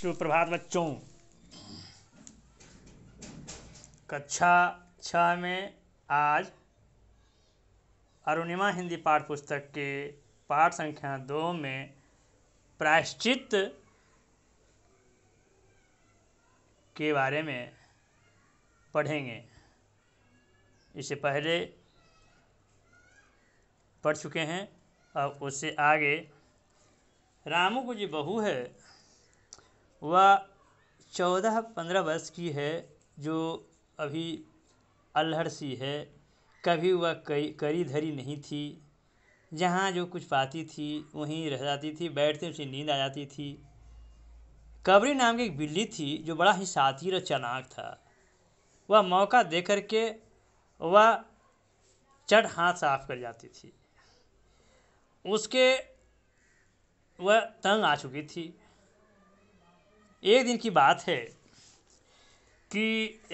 सुप्रभात बच्चों कक्षा छ में आज अरुणिमा हिंदी पाठ पुस्तक के पाठ संख्या दो में प्रायश्चित के बारे में पढ़ेंगे इसे पहले पढ़ चुके हैं अब उससे आगे रामू को जी बहू है वह चौदह पंद्रह वर्ष की है जो अभी अल्हड़ सी है कभी वह कई करी धरी नहीं थी जहाँ जो कुछ पाती थी वहीं रह जाती थी बैठते उसे नींद आ जाती थी कबरी नाम की एक बिल्ली थी जो बड़ा ही शातिर और चनाक था वह मौका दे कर के वह चट हाथ साफ कर जाती थी उसके वह तंग आ चुकी थी एक दिन की बात है कि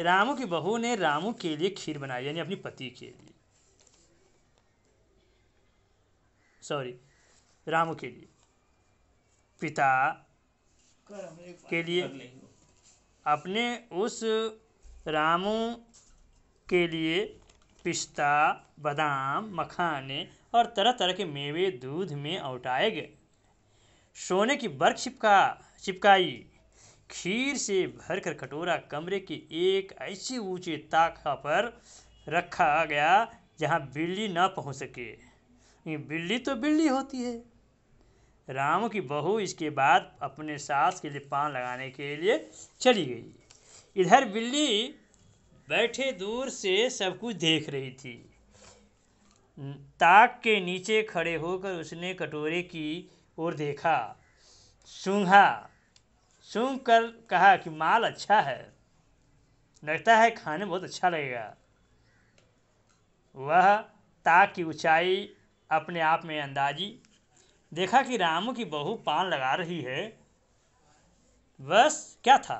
रामू की बहू ने रामू के लिए खीर बनाई यानी अपनी पति के लिए सॉरी रामू के लिए पिता के लिए अपने उस रामू के लिए पिस्ता बादाम मखाने और तरह तरह के मेवे दूध में औटाए गए सोने की बर्फ़ छिपका छिपकाई खीर से भरकर कटोरा कमरे की एक ऐसी ऊंचे ताखा पर रखा गया जहां बिल्ली ना पहुंच सके बिल्ली तो बिल्ली होती है राम की बहू इसके बाद अपने सास के लिए पान लगाने के लिए चली गई इधर बिल्ली बैठे दूर से सब कुछ देख रही थी ताक के नीचे खड़े होकर उसने कटोरे की ओर देखा सूंघा सूंघ कर कहा कि माल अच्छा है लगता है खाने में बहुत अच्छा लगेगा वह ताक की ऊंचाई अपने आप में अंदाजी देखा कि रामू की बहू पान लगा रही है बस क्या था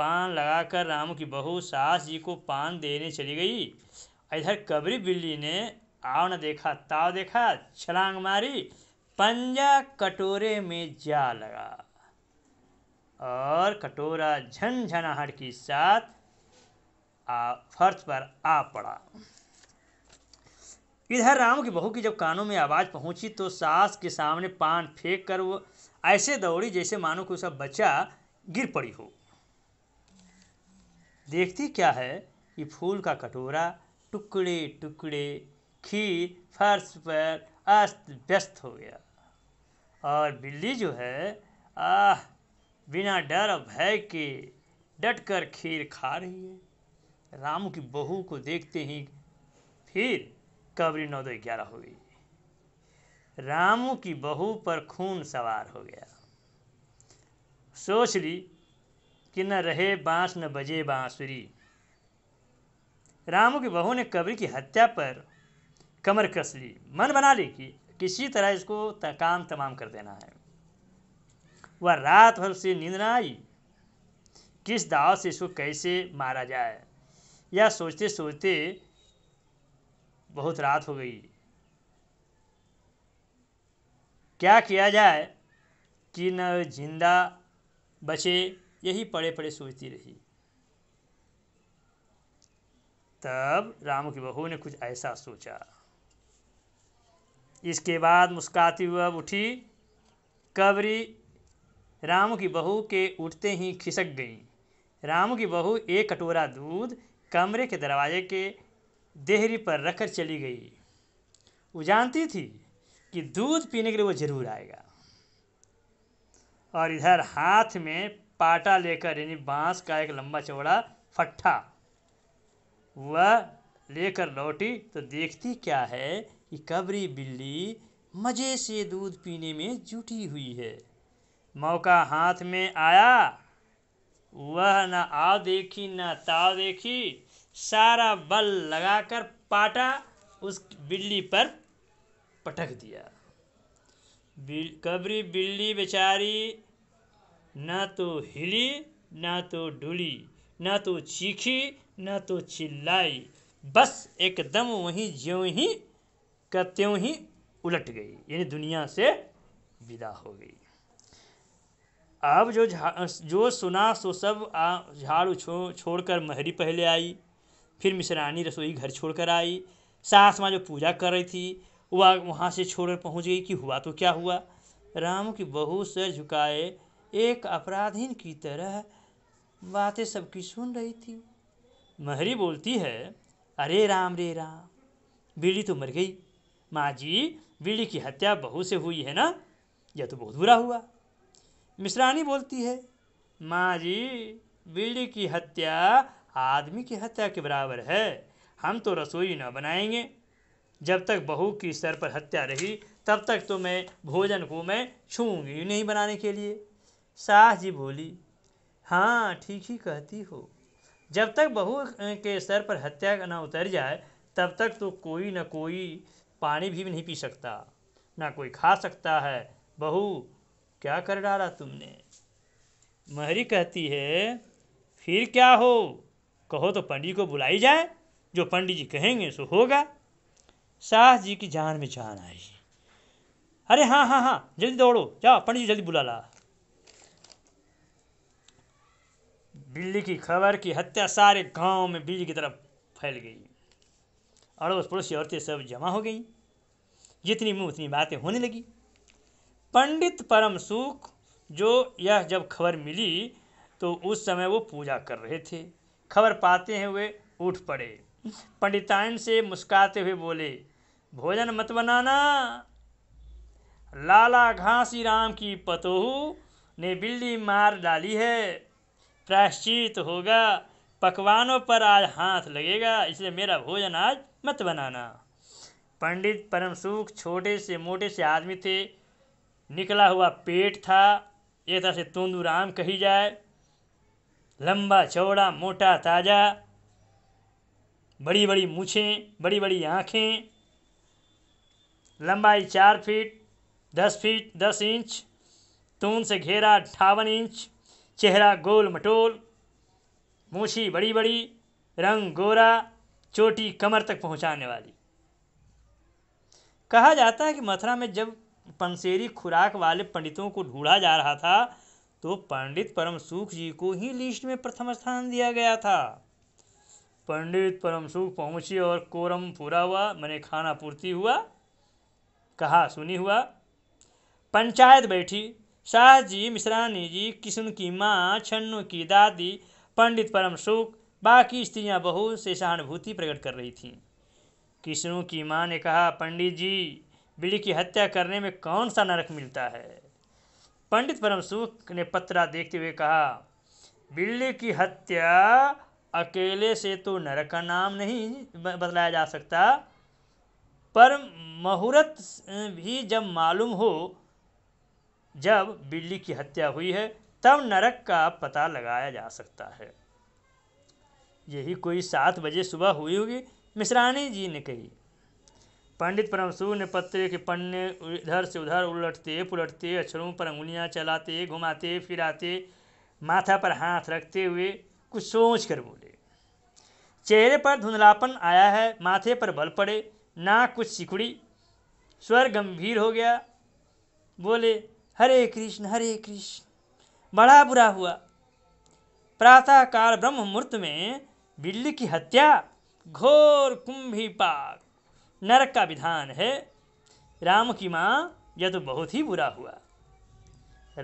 पान लगाकर रामू की बहू सास जी को पान देने चली गई इधर कबरी बिल्ली ने आव न देखा ताव देखा छलांग मारी पंजा कटोरे में जा लगा और कटोरा झनझनाहट के साथ आ, फर्श पर आ पड़ा इधर राम की बहू की जब कानों में आवाज़ पहुंची तो सास के सामने पान फेंक कर वो ऐसे दौड़ी जैसे मानो कि उसका बच्चा गिर पड़ी हो देखती क्या है कि फूल का कटोरा टुकड़े टुकड़े खीर फर्श पर अस्त व्यस्त हो गया और बिल्ली जो है आह बिना डर भय के डट कर खीर खा रही है राम की बहू को देखते ही फिर कबरी नौ दो ग्यारह हो गई रामू की बहू पर खून सवार हो गया सोच ली कि न रहे बांस न बजे बांसुरी रामू की बहू ने कबरी की हत्या पर कमर कस ली मन बना ली कि किसी तरह इसको काम तमाम कर देना है वह रात भर से नींद ना आई किस दाव से इसको कैसे मारा जाए यह सोचते सोचते बहुत रात हो गई क्या किया जाए कि न जिंदा बचे यही पड़े पड़े सोचती रही तब राम की बहू ने कुछ ऐसा सोचा इसके बाद मुस्काती हुआ उठी कबरी राम की बहू के उठते ही खिसक गई राम की बहू एक कटोरा दूध कमरे के दरवाजे के देहरी पर रखकर चली गई वो जानती थी कि दूध पीने के लिए वो ज़रूर आएगा और इधर हाथ में पाटा लेकर यानी बांस का एक लंबा चौड़ा फट्ठा वह लेकर लौटी तो देखती क्या है कि कबरी बिल्ली मज़े से दूध पीने में जुटी हुई है मौका हाथ में आया वह न आ देखी न ताव देखी सारा बल लगाकर पाटा उस बिल्ली पर पटक दिया बिल, कबरी बिल्ली बेचारी न तो हिली न तो डुली न तो चीखी न तो चिल्लाई बस एकदम वहीं ज्यों ही कत्यों त्यों ही उलट गई यानी दुनिया से विदा हो गई अब जो जो सुना सो सब झाड़ू छो, छोड़ कर महरी पहले आई फिर मिश्रानी रसोई घर छोड़कर आई सास माँ जो पूजा कर रही थी वह वहाँ से छोड़कर पहुँच गई कि हुआ तो क्या हुआ राम की बहू सर झुकाए एक अपराधीन की तरह बातें सबकी सुन रही थी महरी बोलती है अरे राम रे राम बीड़ी तो मर गई माँ जी बीड़ी की हत्या बहू से हुई है ना यह तो बहुत बुरा हुआ मिश्रानी बोलती है माँ जी बिल्ली की हत्या आदमी की हत्या के बराबर है हम तो रसोई न बनाएंगे जब तक बहू की सर पर हत्या रही तब तक तो मैं भोजन को मैं छूँगी नहीं बनाने के लिए सास जी बोली हाँ ठीक ही कहती हो जब तक बहू के सर पर हत्या ना उतर जाए तब तक तो कोई ना कोई पानी भी नहीं पी सकता ना कोई खा सकता है बहू क्या कर डाला तुमने महरी कहती है फिर क्या हो कहो तो पंडित को बुलाई जाए जो पंडित जी कहेंगे सो होगा शाह जी की जान में जान आई अरे हाँ हाँ हाँ जल्दी दौड़ो जाओ पंडित जी जल्दी बुला ला बिल्ली की खबर की हत्या सारे गांव में बिजली की तरफ फैल गई अड़ोस पड़ोसी औरतें सब जमा हो गई जितनी मुँह उतनी बातें होने लगी पंडित परम सुख जो यह जब खबर मिली तो उस समय वो पूजा कर रहे थे खबर पाते हैं वे उठ पड़े पंडितायन से मुस्काते हुए बोले भोजन मत बनाना लाला घासी राम की पतोहू ने बिल्ली मार डाली है प्रायश्चित होगा पकवानों पर आज हाथ लगेगा इसलिए मेरा भोजन आज मत बनाना पंडित परम सुख छोटे से मोटे से आदमी थे निकला हुआ पेट था एक तरह से आम कही जाए लंबा चौड़ा मोटा ताज़ा बड़ी बड़ी मूछें बड़ी बड़ी आँखें लंबाई चार फीट दस फीट दस इंच तून से घेरा अट्ठावन इंच चेहरा गोल मटोल मूछी बड़ी बड़ी रंग गोरा चोटी कमर तक पहुंचाने वाली कहा जाता है कि मथुरा में जब पंसेरी खुराक वाले पंडितों को ढूंढा जा रहा था तो पंडित परम सुख जी को ही लिस्ट में प्रथम स्थान दिया गया था पंडित परम सुख पहुँचे और कोरम पूरा हुआ मैंने खाना पूर्ति हुआ कहा सुनी हुआ पंचायत बैठी शाह जी मिश्रानी जी किशन की माँ छन्नू की दादी पंडित परम सुख बाकी स्त्रियाँ बहुत से सहानुभूति प्रकट कर रही थीं किशनु की माँ ने कहा पंडित जी बिल्ली की हत्या करने में कौन सा नरक मिलता है पंडित परम सुख ने पत्रा देखते हुए कहा बिल्ली की हत्या अकेले से तो नरक का नाम नहीं बदलाया जा सकता पर मुहूर्त भी जब मालूम हो जब बिल्ली की हत्या हुई है तब नरक का पता लगाया जा सकता है यही कोई सात बजे सुबह हुई होगी मिश्रानी जी ने कही पंडित परमसूर ने पत्र के पन्ने इधर से उधर उलटते पुलटते अक्षरों पर अंगुलियाँ चलाते घुमाते फिराते माथा पर हाथ रखते हुए कुछ सोच कर बोले चेहरे पर धुंधलापन आया है माथे पर बल पड़े ना कुछ सिकुड़ी स्वर गंभीर हो गया बोले हरे कृष्ण हरे कृष्ण बड़ा बुरा हुआ प्रातःकाल ब्रह्म मुहूर्त में बिल्ली की हत्या घोर कुंभी पाक नरक का विधान है राम की माँ यह तो बहुत ही बुरा हुआ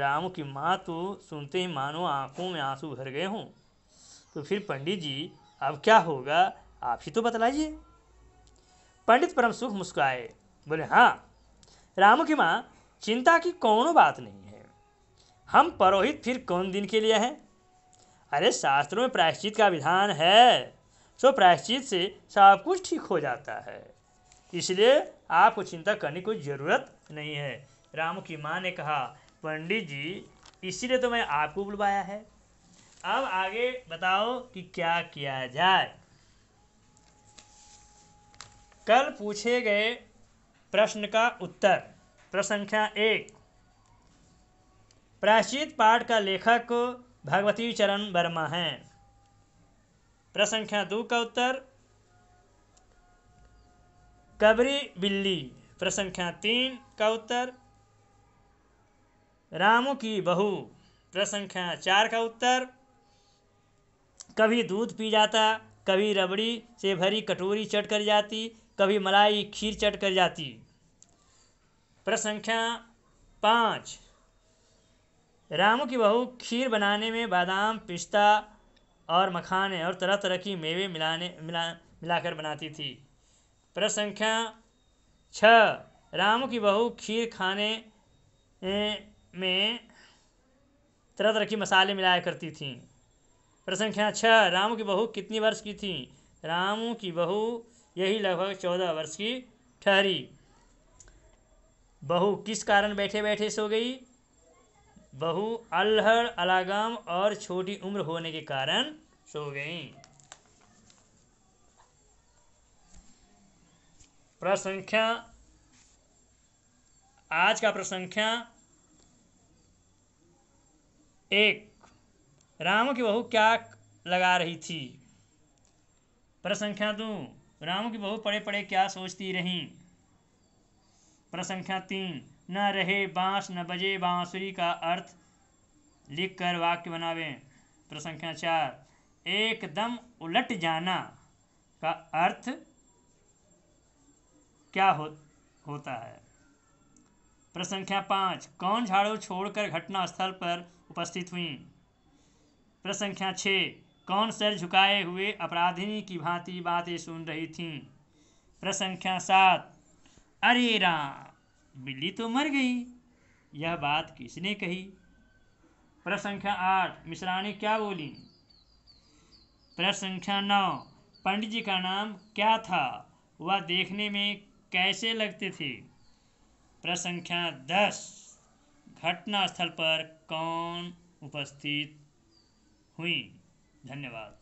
राम की माँ तो सुनते ही मानो आंखों में आंसू भर गए हों तो फिर पंडित जी अब क्या होगा आप ही तो बतलाइए पंडित परम सुख मुस्कुराए बोले हाँ राम की माँ चिंता की कौन बात नहीं है हम परोहित फिर कौन दिन के लिए हैं अरे शास्त्रों में प्रायश्चित का विधान है सो तो प्रायश्चित से सब कुछ ठीक हो जाता है इसलिए आपको चिंता करने की ज़रूरत नहीं है रामू की माँ ने कहा पंडित जी इसलिए तो मैं आपको बुलवाया है अब आगे बताओ कि क्या किया जाए कल पूछे गए प्रश्न का उत्तर प्रश्न संख्या एक प्राचीत पाठ का लेखक भगवती चरण वर्मा हैं प्रश्न संख्या दो का उत्तर कबरी बिल्ली प्रश्न संख्या तीन का उत्तर रामू की बहू प्रश्न संख्या चार का उत्तर कभी दूध पी जाता कभी रबड़ी से भरी कटोरी चट कर जाती कभी मलाई खीर चट कर जाती प्रश्न संख्या पाँच रामू की बहू खीर बनाने में बादाम पिस्ता और मखाने और तरह तरह की मेवे मिलाने मिला मिलाकर बनाती थी प्रश्न संख्या छः राम की बहू खीर खाने में तरह तरह की मसाले मिलाया करती थी प्रश्न संख्या छः राम की बहू कितनी वर्ष की थी राम की बहू यही लगभग चौदह वर्ष की ठहरी बहू किस कारण बैठे बैठे सो गई बहू अल्हड़ अलागाम और छोटी उम्र होने के कारण सो गई प्रश्न संख्या आज का प्रश्न संख्या एक राम की बहू क्या लगा रही थी प्रश्न संख्या दो राम की बहू पड़े पड़े क्या सोचती रही प्रश्न संख्या तीन न रहे बांस न बजे बांसुरी का अर्थ लिख कर वाक्य बनावे प्रश्न संख्या चार एकदम उलट जाना का अर्थ क्या हो, होता है प्रश्न संख्या पाँच कौन झाड़ू छोड़कर घटना स्थल पर उपस्थित हुई प्रश्न संख्या छः कौन सर झुकाए हुए अपराधिनी की भांति बातें सुन रही थी प्रश्न संख्या सात अरे राम बिल्ली तो मर गई यह बात किसने कही प्रश्न संख्या आठ मिश्राणी क्या बोली प्रश्न संख्या नौ पंडित जी का नाम क्या था वह देखने में कैसे लगते थे प्रश्न संख्या दस घटनास्थल पर कौन उपस्थित हुई धन्यवाद